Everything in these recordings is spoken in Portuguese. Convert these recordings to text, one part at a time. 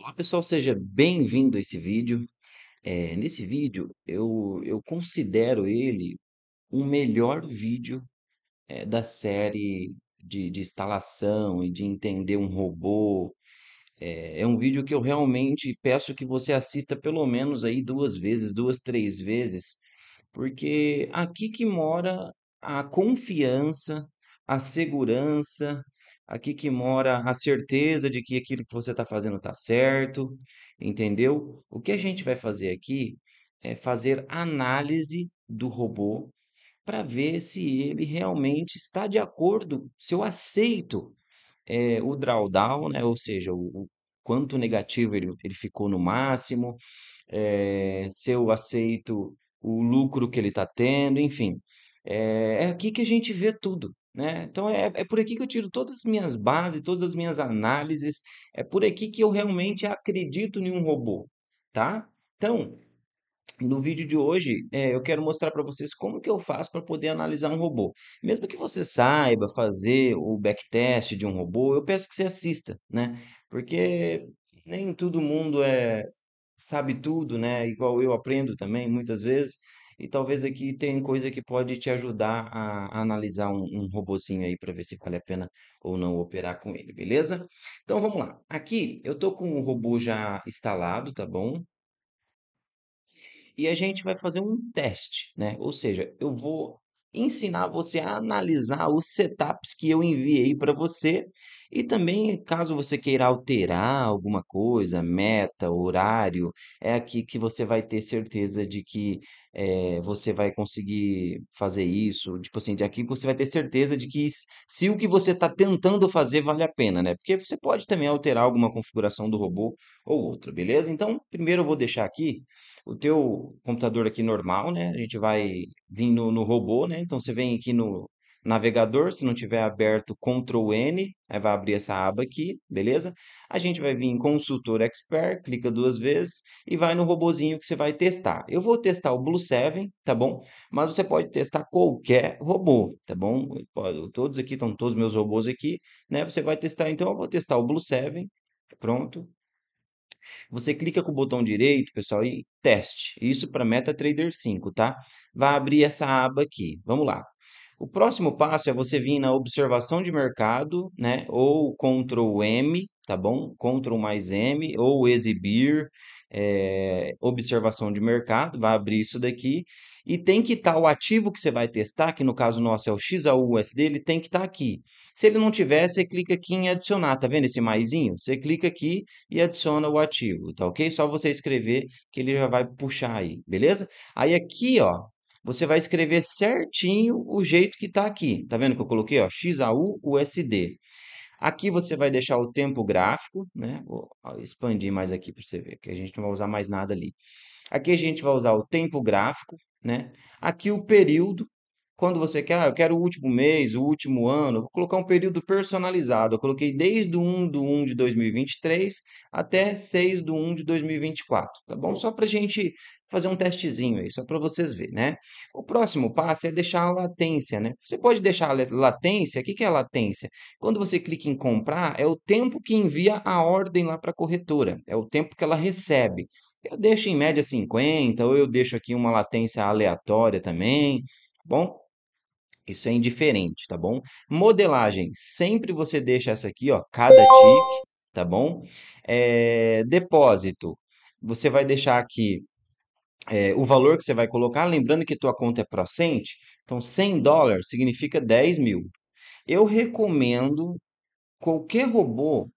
Olá pessoal, seja bem-vindo a esse vídeo. É, nesse vídeo eu, eu considero ele o melhor vídeo é, da série de, de, instalação e de entender um robô. É, é, um vídeo que eu realmente peço que você assista pelo menos aí duas vezes, duas, três vezes, porque aqui que mora a confiança, a segurança aqui que mora a certeza de que aquilo que você está fazendo está certo, entendeu? O que a gente vai fazer aqui é fazer análise do robô para ver se ele realmente está de acordo, se eu aceito é, o drawdown, né? ou seja, o, o quanto negativo ele, ele ficou no máximo, é, se eu aceito o lucro que ele está tendo, enfim. É, é aqui que a gente vê tudo. Né? Então é, é por aqui que eu tiro todas as minhas bases, todas as minhas análises, é por aqui que eu realmente acredito em um robô, tá? Então, no vídeo de hoje, é, eu quero mostrar para vocês como que eu faço para poder analisar um robô. Mesmo que você saiba fazer o backtest de um robô, eu peço que você assista, né? Porque nem todo mundo é sabe tudo, né? Igual eu aprendo também muitas vezes. E talvez aqui tem coisa que pode te ajudar a, a analisar um, um robozinho aí para ver se vale a pena ou não operar com ele, beleza? Então vamos lá. Aqui eu tô com o robô já instalado, tá bom? E a gente vai fazer um teste, né? Ou seja, eu vou ensinar você a analisar os setups que eu enviei para você e também, caso você queira alterar alguma coisa, meta, horário, é aqui que você vai ter certeza de que eh, você vai conseguir fazer isso. Tipo assim, de aqui você vai ter certeza de que se o que você está tentando fazer vale a pena, né? Porque você pode também alterar alguma configuração do robô ou outra, beleza? Então, primeiro eu vou deixar aqui o teu computador aqui normal, né? A gente vai vir no, no robô, né? Então você vem aqui no navegador, se não tiver aberto Ctrl N, aí vai abrir essa aba aqui, beleza? A gente vai vir em consultor expert, clica duas vezes e vai no robozinho que você vai testar. Eu vou testar o Blue 7, tá bom? Mas você pode testar qualquer robô, tá bom? Todos aqui estão todos meus robôs aqui, né? Você vai testar, então eu vou testar o Blue 7, pronto. Você clica com o botão direito, pessoal, e teste. Isso para MetaTrader 5, tá? Vai abrir essa aba aqui. Vamos lá. O próximo passo é você vir na observação de mercado, né? Ou Ctrl M, tá bom? Ctrl mais M, ou exibir é, observação de mercado, vai abrir isso daqui. E tem que estar tá o ativo que você vai testar, que no caso nosso é o XAUUSD, ele tem que estar tá aqui. Se ele não tiver, você clica aqui em adicionar, tá vendo esse maisinho? Você clica aqui e adiciona o ativo, tá ok? Só você escrever que ele já vai puxar aí, beleza? Aí aqui, ó, você vai escrever certinho o jeito que está aqui. Tá vendo que eu coloquei, ó, XAU, USD. Aqui você vai deixar o tempo gráfico, né? Vou expandir mais aqui para você ver, que a gente não vai usar mais nada ali. Aqui a gente vai usar o tempo gráfico, né? Aqui o período, quando você quer, ah, eu quero o último mês, o último ano, vou colocar um período personalizado. Eu coloquei desde 1 de 1 de 2023 até 6 de 1 de 2024, tá bom? Só para a gente fazer um testezinho aí, só para vocês verem, né? O próximo passo é deixar a latência, né? Você pode deixar a latência, o que é latência? Quando você clica em comprar, é o tempo que envia a ordem lá para a corretora, é o tempo que ela recebe. Eu deixo em média 50, ou eu deixo aqui uma latência aleatória também, tá bom? Isso é indiferente, tá bom? Modelagem, sempre você deixa essa aqui, ó, cada tique, tá bom? É, depósito, você vai deixar aqui é, o valor que você vai colocar, lembrando que tua conta é procente, então 100 dólares significa 10 mil. Eu recomendo qualquer robô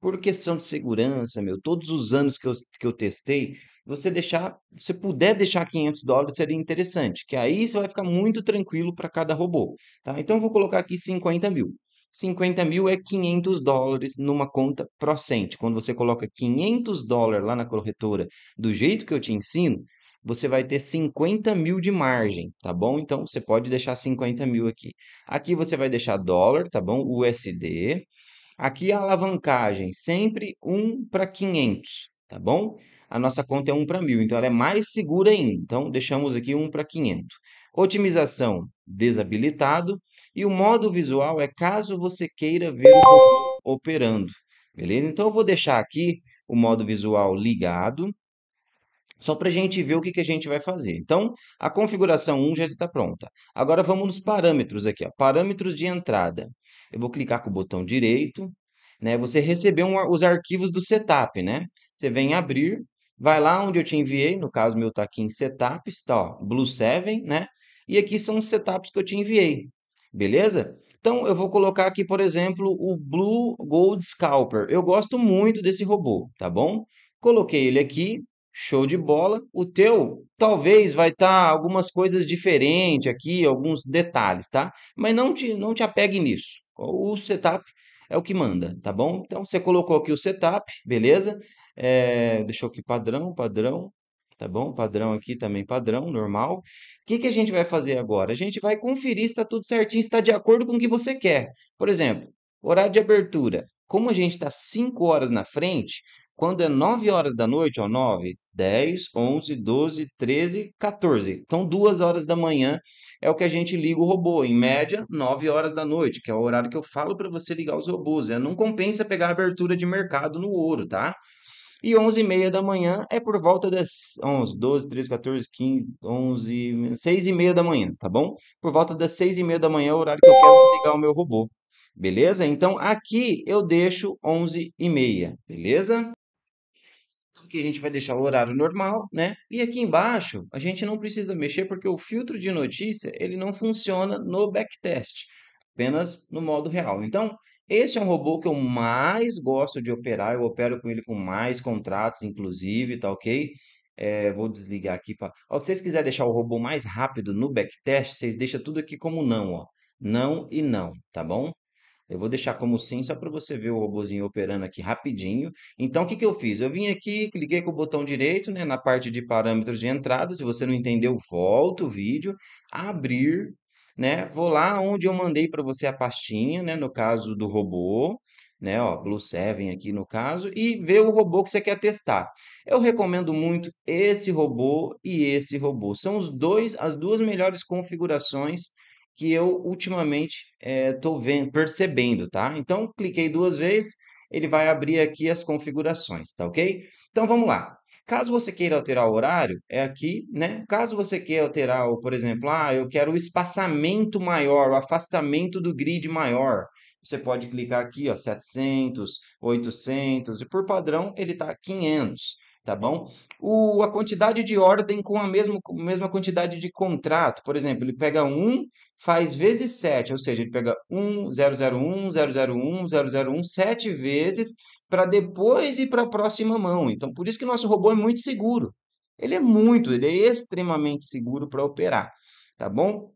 por questão de segurança, meu, todos os anos que eu, que eu testei, você deixar, você puder deixar 500 dólares seria interessante, que aí você vai ficar muito tranquilo para cada robô, tá? Então eu vou colocar aqui 50 mil. 50 mil é 500 dólares numa conta procente Quando você coloca 500 dólares lá na corretora, do jeito que eu te ensino, você vai ter 50 mil de margem, tá bom? Então, você pode deixar 50 mil aqui. Aqui você vai deixar dólar, tá bom? USD. Aqui a alavancagem, sempre 1 para 500, tá bom? A nossa conta é 1 para 1.000, então ela é mais segura ainda. Então, deixamos aqui 1 para 500. Otimização, desabilitado. E o modo visual é caso você queira ver o robô operando, beleza? Então, eu vou deixar aqui o modo visual ligado só para a gente ver o que, que a gente vai fazer. Então, a configuração 1 já está pronta. Agora vamos nos parâmetros aqui, ó. parâmetros de entrada. Eu vou clicar com o botão direito, né? você recebeu um, os arquivos do setup, né? Você vem abrir, vai lá onde eu te enviei, no caso meu está aqui em setups, está Blue 7, né? E aqui são os setups que eu te enviei, beleza? Então, eu vou colocar aqui, por exemplo, o Blue Gold Scalper. Eu gosto muito desse robô, tá bom? Coloquei ele aqui, Show de bola. O teu talvez vai estar tá algumas coisas diferentes aqui, alguns detalhes, tá? Mas não te, não te apegue nisso. O setup é o que manda, tá bom? Então você colocou aqui o setup, beleza? É, deixou aqui padrão, padrão, tá bom? Padrão aqui também, padrão, normal. O que, que a gente vai fazer agora? A gente vai conferir se está tudo certinho, se está de acordo com o que você quer. Por exemplo, horário de abertura. Como a gente está 5 horas na frente, quando é 9 horas da noite, ó, 9, 10, 11, 12, 13, 14. Então, 2 horas da manhã é o que a gente liga o robô. Em média, 9 horas da noite, que é o horário que eu falo para você ligar os robôs. Né? Não compensa pegar a abertura de mercado no ouro, tá? E 11 e meia da manhã é por volta das 11, 12, 13, 14, 15, 11, 6 e meia da manhã, tá bom? Por volta das 6 e meia da manhã é o horário que eu quero desligar o meu robô, beleza? Então aqui eu deixo 11 e meia, beleza? que a gente vai deixar o horário normal, né? E aqui embaixo, a gente não precisa mexer porque o filtro de notícia, ele não funciona no backtest, apenas no modo real. Então, esse é um robô que eu mais gosto de operar, eu opero com ele com mais contratos, inclusive, tá ok? É, vou desligar aqui. Pra... Ó, se vocês quiserem deixar o robô mais rápido no backtest, vocês deixam tudo aqui como não, ó. Não e não, tá bom? Eu vou deixar como sim só para você ver o robozinho operando aqui rapidinho. Então, o que, que eu fiz? Eu vim aqui, cliquei com o botão direito né, na parte de parâmetros de entrada. Se você não entendeu, volta o vídeo, abrir, né? Vou lá onde eu mandei para você a pastinha, né? No caso do robô, né? Ó, Blue 7 aqui no caso, e ver o robô que você quer testar. Eu recomendo muito esse robô e esse robô. São os dois, as duas melhores configurações que eu ultimamente estou eh, é, vendo, percebendo, tá? Então, cliquei duas vezes, ele vai abrir aqui as configurações, tá ok? Então, vamos lá. Caso você queira alterar o horário, é aqui, né? Caso você queira alterar, por exemplo, ah, eu quero o espaçamento maior, o afastamento do grid maior. Você pode clicar aqui, ó, 700, 800, e por padrão ele está 500 tá bom? O, a quantidade de ordem com a mesma, mesma quantidade de contrato. Por exemplo, ele pega 1, faz vezes 7, ou seja, ele pega 1, 001, 001, 001, 7 vezes para depois ir para a próxima mão. Então, por isso que nosso robô é muito seguro. Ele é muito, ele é extremamente seguro para operar, tá bom?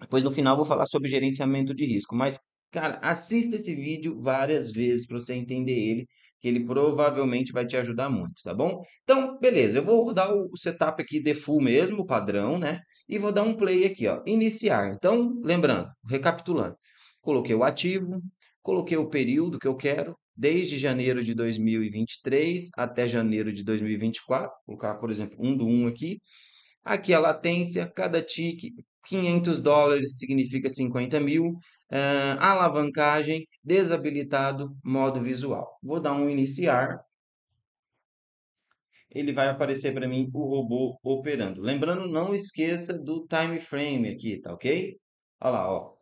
Depois no final vou falar sobre gerenciamento de risco, mas cara, assista esse vídeo várias vezes para você entender ele que ele provavelmente vai te ajudar muito, tá bom? Então, beleza, eu vou rodar o setup aqui de full mesmo, padrão, né? E vou dar um play aqui, ó, iniciar. Então, lembrando, recapitulando, coloquei o ativo, coloquei o período que eu quero, desde janeiro de 2023 até janeiro de 2024, vou colocar, por exemplo, um do um aqui. Aqui a latência, cada tick, 500 dólares significa 50 mil, uh, alavancagem, desabilitado modo visual. Vou dar um iniciar. Ele vai aparecer para mim o robô operando. Lembrando, não esqueça do time frame aqui, tá ok? Olha lá, ó.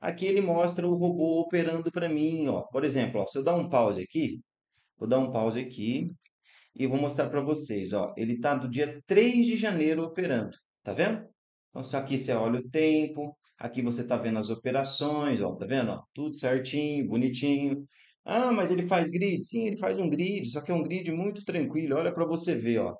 Aqui ele mostra o robô operando para mim, ó. Por exemplo, ó, se eu dar um pause aqui, vou dar um pause aqui e vou mostrar para vocês, ó. Ele tá do dia 3 de janeiro operando, tá vendo? Então, se aqui você olha o tempo, aqui você está vendo as operações, ó, tá vendo? Ó, tudo certinho, bonitinho. Ah, mas ele faz grid? Sim, ele faz um grid, só que é um grid muito tranquilo. Olha para você ver, ó.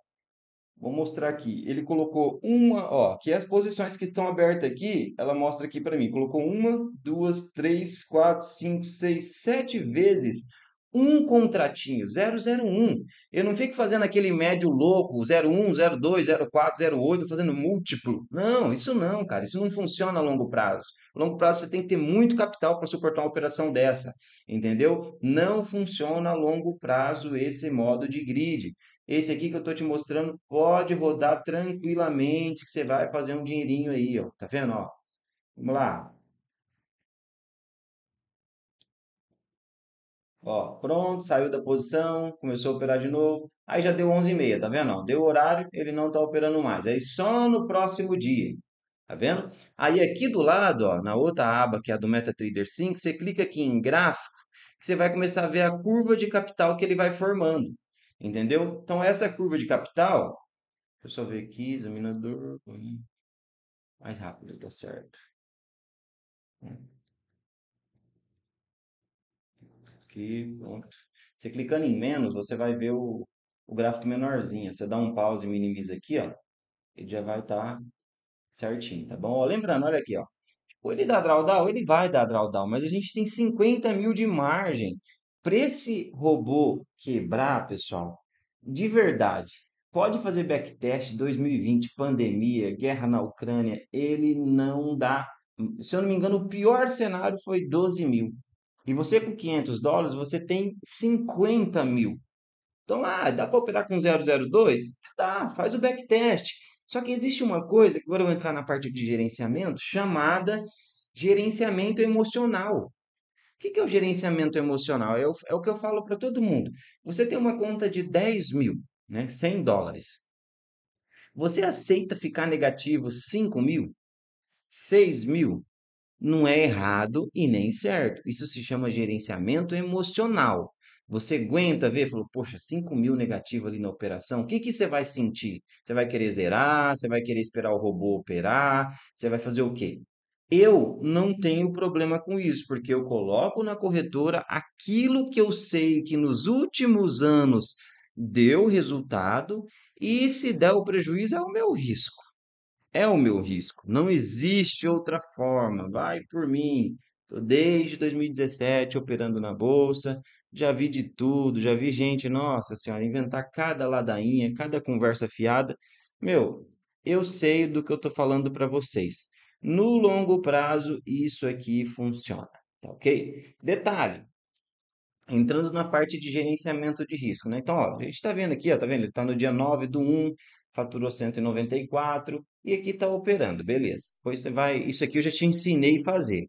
Vou mostrar aqui. Ele colocou uma, ó, que é as posições que estão abertas aqui, ela mostra aqui para mim. Colocou uma, duas, três, quatro, cinco, seis, sete vezes um contratinho, 001. Eu não fico fazendo aquele médio louco, 01, 02, 04, 08, fazendo múltiplo. Não, isso não, cara. Isso não funciona a longo prazo. A longo prazo você tem que ter muito capital para suportar uma operação dessa, entendeu? Não funciona a longo prazo esse modo de grid. Esse aqui que eu estou te mostrando pode rodar tranquilamente, que você vai fazer um dinheirinho aí, ó. Tá vendo, ó? Vamos lá. Ó, pronto, saiu da posição, começou a operar de novo. Aí já deu 11h30, tá vendo? Ó, deu horário, ele não tá operando mais. Aí só no próximo dia, tá vendo? Aí aqui do lado, ó, na outra aba que é a do MetaTrader 5, você clica aqui em gráfico, que você vai começar a ver a curva de capital que ele vai formando, entendeu? Então essa curva de capital, deixa eu só ver aqui, examinador, mais rápido, tá certo. aqui, Você clicando em menos, você vai ver o, o gráfico menorzinho. Você dá um pause e minimiza aqui, ó. Ele já vai estar tá certinho, tá bom? Ó, lembrando, olha aqui, ó. Ou ele dá drawdown, ele vai dar drawdown, mas a gente tem 50 mil de margem. Para esse robô quebrar, pessoal, de verdade, pode fazer backtest 2020, pandemia, guerra na Ucrânia, ele não dá. Se eu não me engano, o pior cenário foi 12 mil. E você com 500 dólares, você tem 50 mil. Então, ah, dá para operar com 002? Dá, faz o backtest. Só que existe uma coisa, agora eu vou entrar na parte de gerenciamento, chamada gerenciamento emocional. O que é o gerenciamento emocional? É o, é que eu falo para todo mundo. Você tem uma conta de 10 mil, né? 100 dólares. Você aceita ficar negativo 5 mil? 6 mil? não é errado e nem certo. Isso se chama gerenciamento emocional. Você aguenta ver, falou, poxa, 5 mil negativo ali na operação, o que, que você vai sentir? Você vai querer zerar? Você vai querer esperar o robô operar? Você vai fazer o quê? Eu não tenho problema com isso, porque eu coloco na corretora aquilo que eu sei que nos últimos anos deu resultado e se der o prejuízo é o meu risco. É o meu risco. Não existe outra forma. Vai por mim. Estou desde 2017 operando na bolsa. Já vi de tudo, já vi gente, nossa senhora, inventar cada ladainha, cada conversa fiada. Meu, eu sei do que eu tô falando para vocês. No longo prazo, isso aqui funciona, tá ok? Detalhe, entrando na parte de gerenciamento de risco, né? Então, ó, a gente está vendo aqui, ó, tá vendo? Ele está no dia 9 do 1 faturou 194 e aqui está operando, beleza. Pois você vai, isso aqui eu já te ensinei a fazer.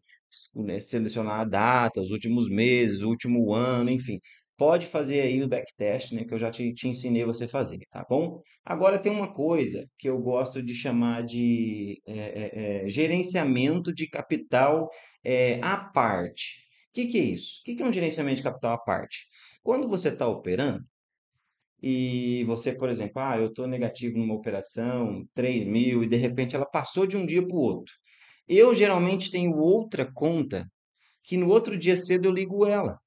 Né, selecionar a data, os últimos meses, o último ano, enfim. Pode fazer aí o backtest, né, que eu já te, te ensinei você fazer, tá bom? Agora tem uma coisa que eu gosto de chamar de é, é, é gerenciamento de capital é, à parte. O que, que é isso? O que, que é um gerenciamento de capital à parte? Quando você está operando, e você, por exemplo, ah, eu estou negativo numa operação, 3 mil, e de repente ela passou de um dia para o outro. Eu geralmente tenho outra conta que no outro dia cedo eu ligo ela.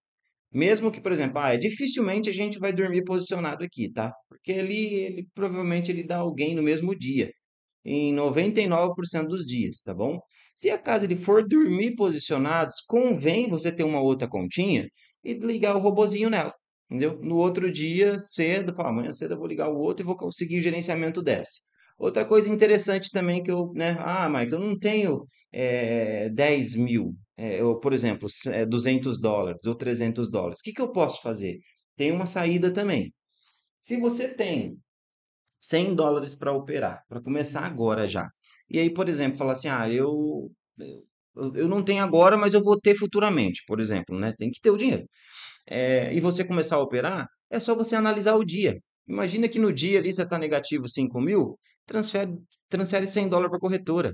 Mesmo que, por exemplo, ah, dificilmente a gente vai dormir posicionado aqui, tá? Porque ali ele provavelmente ele dá alguém no mesmo dia, em 99% dos dias, tá bom? Se a casa ele for dormir posicionados, convém você ter uma outra continha e ligar o robozinho nela. Entendeu? No outro dia, cedo, falar, amanhã cedo eu vou ligar o outro e vou conseguir o gerenciamento desse. Outra coisa interessante também que eu, né? Ah, Michael eu não tenho é, eh, 10 mil, é, eu, por exemplo, 200 eh, dólares ou 300 dólares. O que, que eu posso fazer? Tem uma saída também. Se você tem 100 dólares para operar, para começar agora já, e aí, por exemplo, falar assim, ah, eu, eu, eu não tenho agora, mas eu vou ter futuramente, por exemplo, né? Tem que ter o dinheiro é, e você começar a operar, é só você analisar o dia. Imagina que no dia ali você está negativo 5 mil, transfere, transfere 100 dólares para a corretora.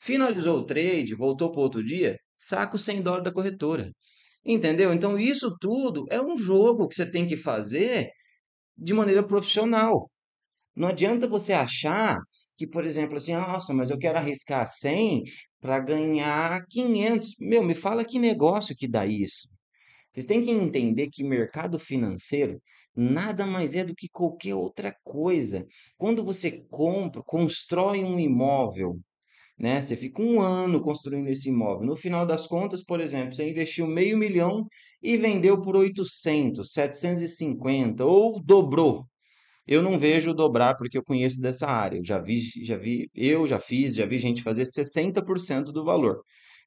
Finalizou o trade, voltou para outro dia, saca os 100 dólares da corretora. Entendeu? Então, isso tudo é um jogo que você tem que fazer de maneira profissional. Não adianta você achar que, por exemplo, assim, ah, nossa, mas eu quero arriscar 100 para ganhar 500. Meu, me fala que negócio que dá isso. Vocês têm que entender que mercado financeiro nada mais é do que qualquer outra coisa. Quando você compra, constrói um imóvel, né? Você fica um ano construindo esse imóvel. No final das contas, por exemplo, você investiu meio milhão e vendeu por 800, 750 ou dobrou. Eu não vejo dobrar porque eu conheço dessa área. Eu já vi, já vi, eu já fiz, já vi gente fazer 60% do valor.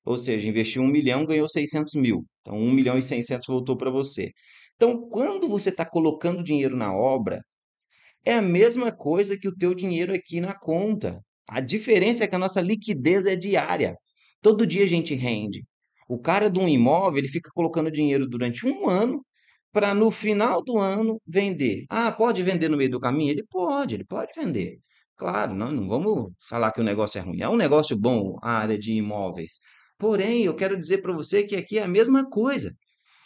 Ou seja, investiu um milhão, ganhou 600 mil. Então, 1 milhão e 600 voltou para você. Então, quando você está colocando dinheiro na obra, é a mesma coisa que o teu dinheiro aqui na conta. A diferença é que a nossa liquidez é diária. Todo dia a gente rende. O cara de um imóvel, ele fica colocando dinheiro durante um ano para no final do ano vender. Ah, pode vender no meio do caminho? Ele pode, ele pode vender. Claro, não, não vamos falar que o negócio é ruim. É um negócio bom a área de imóveis. Porém, eu quero dizer para você que aqui é a mesma coisa.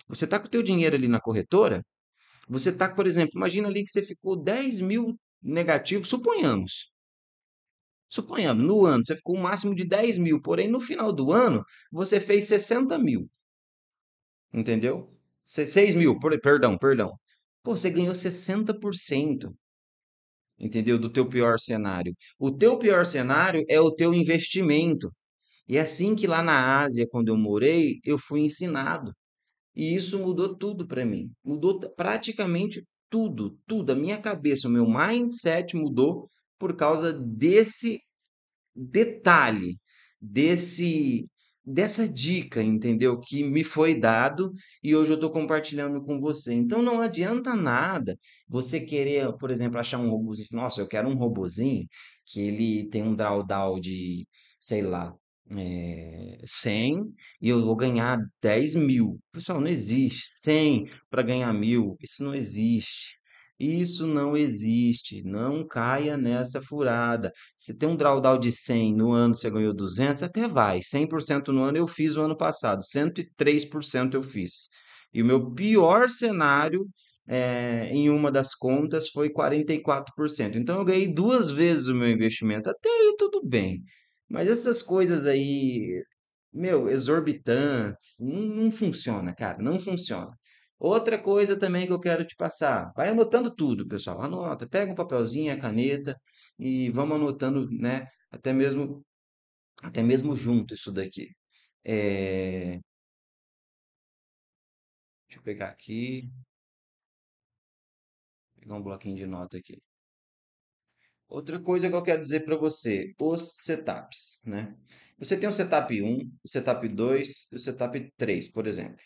Você está com o teu dinheiro ali na corretora, você está, por exemplo, imagina ali que você ficou 10 mil negativo, suponhamos. Suponhamos, no ano você ficou um máximo de 10 mil, porém no final do ano você fez 60 mil. Entendeu? 6 mil, perdão, perdão. Pô, você ganhou 60%. Entendeu? Do teu pior cenário. O teu pior cenário é o teu investimento. E assim que lá na Ásia, quando eu morei, eu fui ensinado. E isso mudou tudo para mim. Mudou praticamente tudo, tudo. A minha cabeça, o meu mindset mudou por causa desse detalhe, desse dessa dica, entendeu? Que me foi dado e hoje eu estou compartilhando com você. Então não adianta nada você querer, por exemplo, achar um robôzinho. Nossa, eu quero um robôzinho que ele tem um drawdown de, sei lá, é, eh, 100 e eu vou ganhar 10 mil. Pessoal, não existe 100 para ganhar mil. Isso não existe. Isso não existe. Não caia nessa furada. Você tem um drawdown de 100 no ano, você ganhou 200, até vai. 100% no ano eu fiz o ano passado. 103% eu fiz. E o meu pior cenário é, em uma das contas foi 44%. Então eu ganhei duas vezes o meu investimento. Até aí tudo bem. Mas essas coisas aí, meu, exorbitantes, não, não funciona, cara, não funciona. Outra coisa também que eu quero te passar, vai anotando tudo, pessoal, anota, pega um papelzinho, a caneta e vamos anotando, né, até mesmo até mesmo junto isso daqui. É... Deixa eu pegar aqui, pegar um bloquinho de nota aqui. Outra coisa que eu quero dizer para você, os setups, né? Você tem o setup 1, o setup 2 e o setup 3, por exemplo.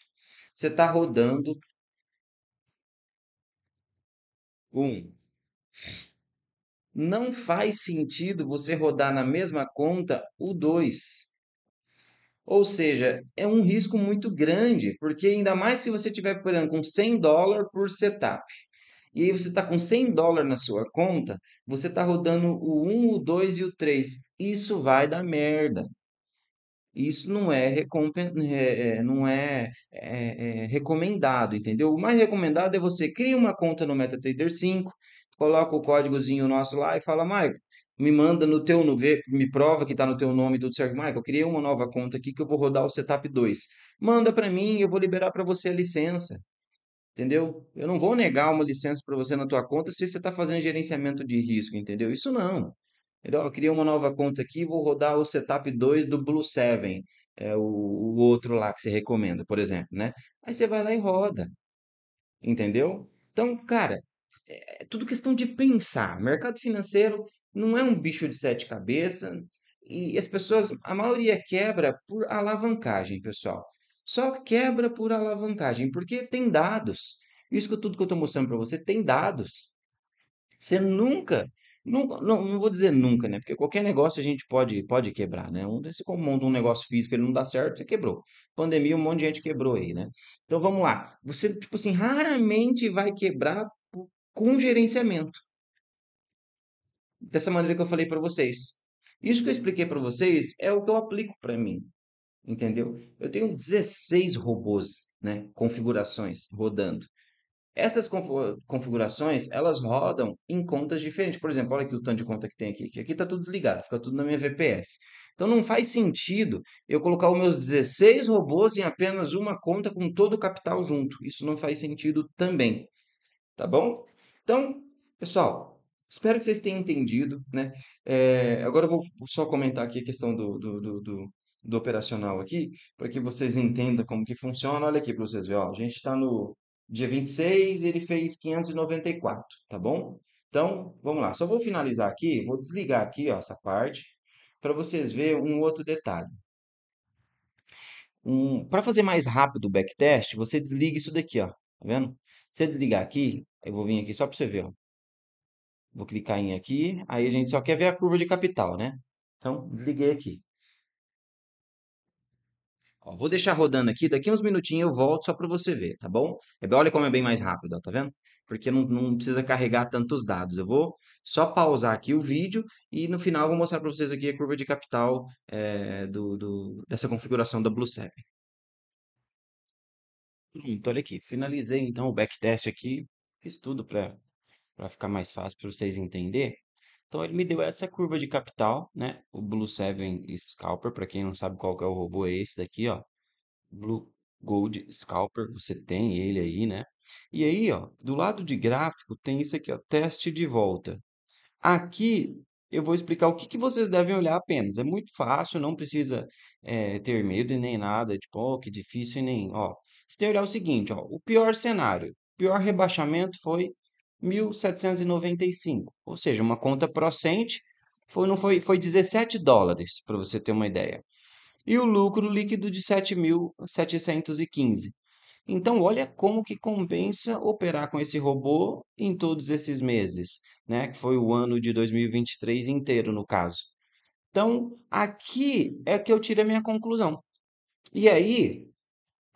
Você está rodando 1. Não faz sentido você rodar na mesma conta o 2. Ou seja, é um risco muito grande, porque ainda mais se você estiver operando com 100 dólares por setup e aí você está com 100 dólares na sua conta, você está rodando o 1, o 2 e o 3. Isso vai dar merda. Isso não é, recompen... É, é, não é, é, é recomendado, entendeu? O mais recomendado é você criar uma conta no MetaTrader 5, coloca o códigozinho nosso lá e fala, Michael, me manda no teu nome, me prova que está no teu nome tudo certo. Michael, eu criei uma nova conta aqui que eu vou rodar o setup 2. Manda para mim, eu vou liberar para você a licença entendeu? Eu não vou negar uma licença para você na tua conta se você está fazendo gerenciamento de risco, entendeu? Isso não. Eu criei uma nova conta aqui, vou rodar o setup 2 do Blue 7, é o, o outro lá que você recomenda, por exemplo, né? Aí você vai lá e roda, entendeu? Então, cara, é, é tudo questão de pensar. Mercado financeiro não é um bicho de sete cabeças, e as pessoas, a maioria quebra por alavancagem, pessoal. Só quebra por alavancagem, porque tem dados. Isso que tudo que eu estou mostrando para você tem dados. Você nunca, nunca não, não, vou dizer nunca, né? Porque qualquer negócio a gente pode, pode quebrar, né? Você monta um negócio físico ele não dá certo, você quebrou. Pandemia, um monte de gente quebrou aí, né? Então vamos lá. Você, tipo assim, raramente vai quebrar com gerenciamento. Dessa maneira que eu falei para vocês. Isso que eu expliquei para vocês é o que eu aplico para mim entendeu? Eu tenho 16 robôs, né, configurações rodando. Essas configurações, elas rodam em contas diferentes. Por exemplo, olha aqui o tanto de conta que tem aqui, que aqui está tudo desligado, fica tudo na minha VPS. Então não faz sentido eu colocar os meus 16 robôs em apenas uma conta com todo o capital junto. Isso não faz sentido também. Tá bom? Então, pessoal, espero que vocês tenham entendido. Né? É, agora eu vou só comentar aqui a questão do, do, do, do do operacional aqui, para que vocês entendam como que funciona. Olha aqui para vocês verem, ó, a gente está no dia 26 ele fez 594, tá bom? Então, vamos lá. Só vou finalizar aqui, vou desligar aqui ó, essa parte para vocês verem um outro detalhe. Um, para fazer mais rápido o backtest, você desliga isso daqui, ó. Tá vendo? Se eu desligar aqui, eu vou vir aqui só para você ver, ó. Vou clicar em aqui, aí a gente só quer ver a curva de capital, né? Então, desliguei aqui. Ó, vou deixar rodando aqui, daqui uns minutinhos eu volto só para você ver, tá bom? É olha como é bem mais rápido, ó, tá vendo? Porque não, não precisa carregar tantos dados. Eu vou só pausar aqui o vídeo e no final eu vou mostrar para vocês aqui a curva de capital é, do, do, dessa configuração da BlueSep. Pronto, olha aqui. Finalizei então o backtest aqui. Fiz tudo para ficar mais fácil para vocês entenderem. Então ele me deu essa curva de capital, né? O Blue Seven Scalper, para quem não sabe qual que é o robô, é esse daqui, ó. Blue Gold Scalper, você tem ele aí, né? E aí, ó, do lado de gráfico tem isso aqui, ó, teste de volta. Aqui eu vou explicar o que, que vocês devem olhar apenas. É muito fácil, não precisa é, ter medo e nem nada, tipo, oh, que difícil e nem, ó. Você tem que olhar o seguinte, ó, o pior cenário, o pior rebaixamento foi 1795. Ou seja, uma conta procente foi, não foi, foi 17 dólares, para você ter uma ideia. E o lucro líquido de 7.715. Então, olha como que compensa operar com esse robô em todos esses meses, né? Que foi o ano de 2023 inteiro, no caso. Então, aqui é que eu tiro a minha conclusão. E aí,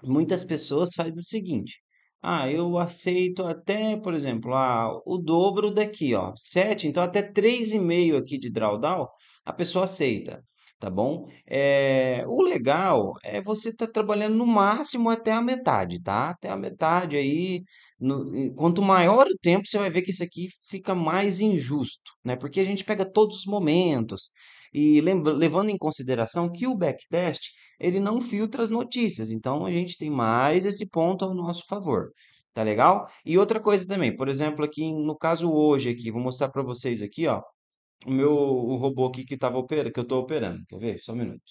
muitas pessoas fazem o seguinte: ah, eu aceito até, por exemplo, ah, o dobro daqui, ó, 7, então até 3,5 aqui de drawdown, a pessoa aceita, tá bom? É, o legal é você estar tá trabalhando no máximo até a metade, tá? Até a metade aí, no, quanto maior o tempo, você vai ver que isso aqui fica mais injusto, né? Porque a gente pega todos os momentos, e levando em consideração que o backtest ele não filtra as notícias. Então a gente tem mais esse ponto ao nosso favor. Tá legal? E outra coisa também, por exemplo, aqui no caso hoje aqui, vou mostrar para vocês aqui, ó, o meu o robô aqui que tava operando, que eu tô operando. Quer ver? Só um minuto.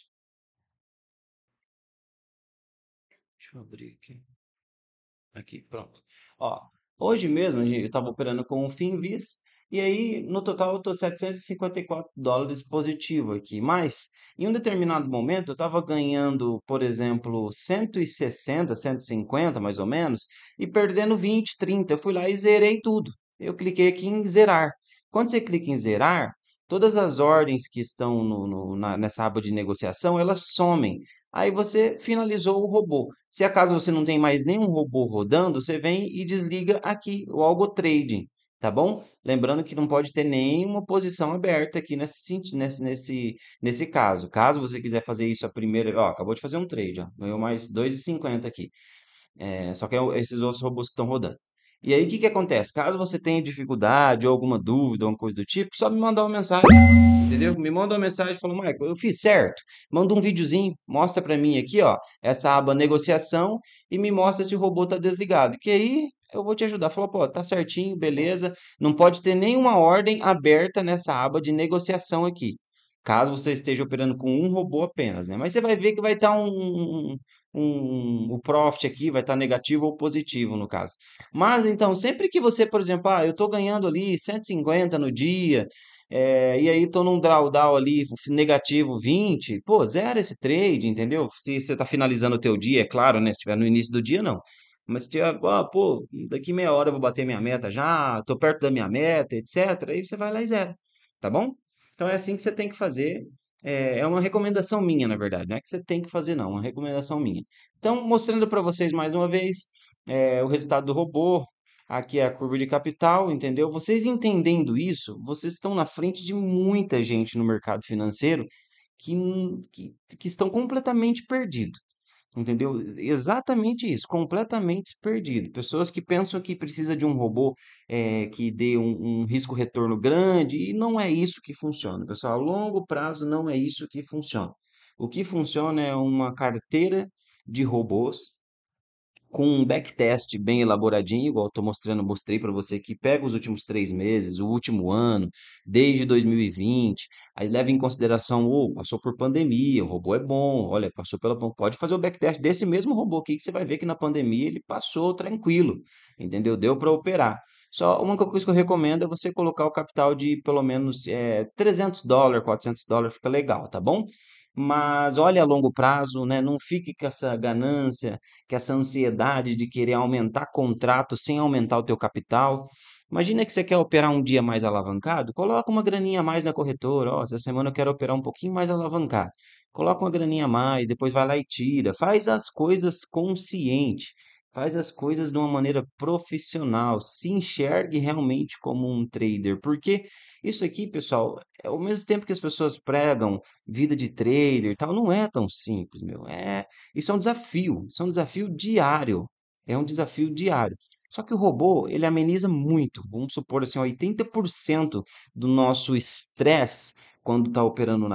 Deixa eu abrir aqui. Tá aqui, pronto. Ó, hoje mesmo eu estava operando com o Finvis e aí, no total, eu estou 754 dólares positivo aqui. Mas, em um determinado momento, eu estava ganhando, por exemplo, 160, 150 mais ou menos, e perdendo 20, 30. Eu fui lá e zerei tudo. Eu cliquei aqui em zerar. Quando você clica em zerar, todas as ordens que estão no, no, na, nessa aba de negociação, elas somem. Aí você finalizou o robô. Se acaso você não tem mais nenhum robô rodando, você vem e desliga aqui o algo trading tá bom? Lembrando que não pode ter nenhuma posição aberta aqui nesse, nesse, nesse, nesse caso. Caso você quiser fazer isso a primeira... Ó, acabou de fazer um trade, ó. Ganhou mais 2,50 aqui. É, só que é esses outros robôs que estão rodando. E aí, o que, que acontece? Caso você tenha dificuldade ou alguma dúvida, alguma coisa do tipo, só me mandar uma mensagem, entendeu? Me manda uma mensagem falando, Michael, eu fiz certo. Manda um videozinho, mostra para mim aqui, ó, essa aba negociação e me mostra se o robô tá desligado. Que aí eu vou te ajudar. Falou, pô, tá certinho, beleza. Não pode ter nenhuma ordem aberta nessa aba de negociação aqui. Caso você esteja operando com um robô apenas, né? Mas você vai ver que vai estar tá um, um, um, O profit aqui vai estar tá negativo ou positivo, no caso. Mas então, sempre que você, por exemplo, ah, eu estou ganhando ali 150 no dia, é, e aí estou num drawdown ali negativo 20, pô, zero esse trade, entendeu? Se você está finalizando o teu dia, é claro, né? Se estiver no início do dia, não. Mas se ah, pô, daqui meia hora eu vou bater minha meta já, tô perto da minha meta, etc. Aí você vai lá e zera, tá bom? Então é assim que você tem que fazer. É, é, uma recomendação minha, na verdade, não é que você tem que fazer, não, é uma recomendação minha. Então, mostrando para vocês mais uma vez é, o resultado do robô, aqui é a curva de capital, entendeu? Vocês entendendo isso, vocês estão na frente de muita gente no mercado financeiro que, que, que estão completamente perdidos. Entendeu? Exatamente isso, completamente perdido. Pessoas que pensam que precisa de um robô é, que dê um, um risco-retorno grande, e não é isso que funciona, pessoal. A longo prazo não é isso que funciona. O que funciona é uma carteira de robôs com um backtest bem elaboradinho, igual estou mostrando, mostrei para você que pega os últimos três meses, o último ano, desde 2020, aí leva em consideração, oh, passou por pandemia, o robô é bom, olha, passou pela pode fazer o backtest desse mesmo robô aqui, que você vai ver que na pandemia ele passou tranquilo, entendeu? Deu para operar. Só uma coisa que eu recomendo é você colocar o capital de pelo menos é, 300 dólares, 400 dólares, fica legal, tá bom? Uhum. mas olhe a longo prazo, né? Não fique com essa ganância, com essa ansiedade de querer aumentar contrato sem aumentar o teu capital. Imagina que você quer operar um dia mais alavancado, coloca uma graninha a mais na corretora. Ó, oh, essa semana eu quero operar um pouquinho mais alavancado. Coloca uma graninha a mais, depois vai lá e tira. Faz as coisas consciente. Faz as coisas de uma maneira profissional, se enxergue realmente como um trader, porque isso aqui, pessoal, é ao mesmo tempo que as pessoas pregam vida de trader e tal, não é tão simples, meu. É, isso é um desafio, isso é um desafio diário. É um desafio diário. Só que o robô, ele ameniza muito, vamos supor assim, 80% do nosso estresse quando está operando na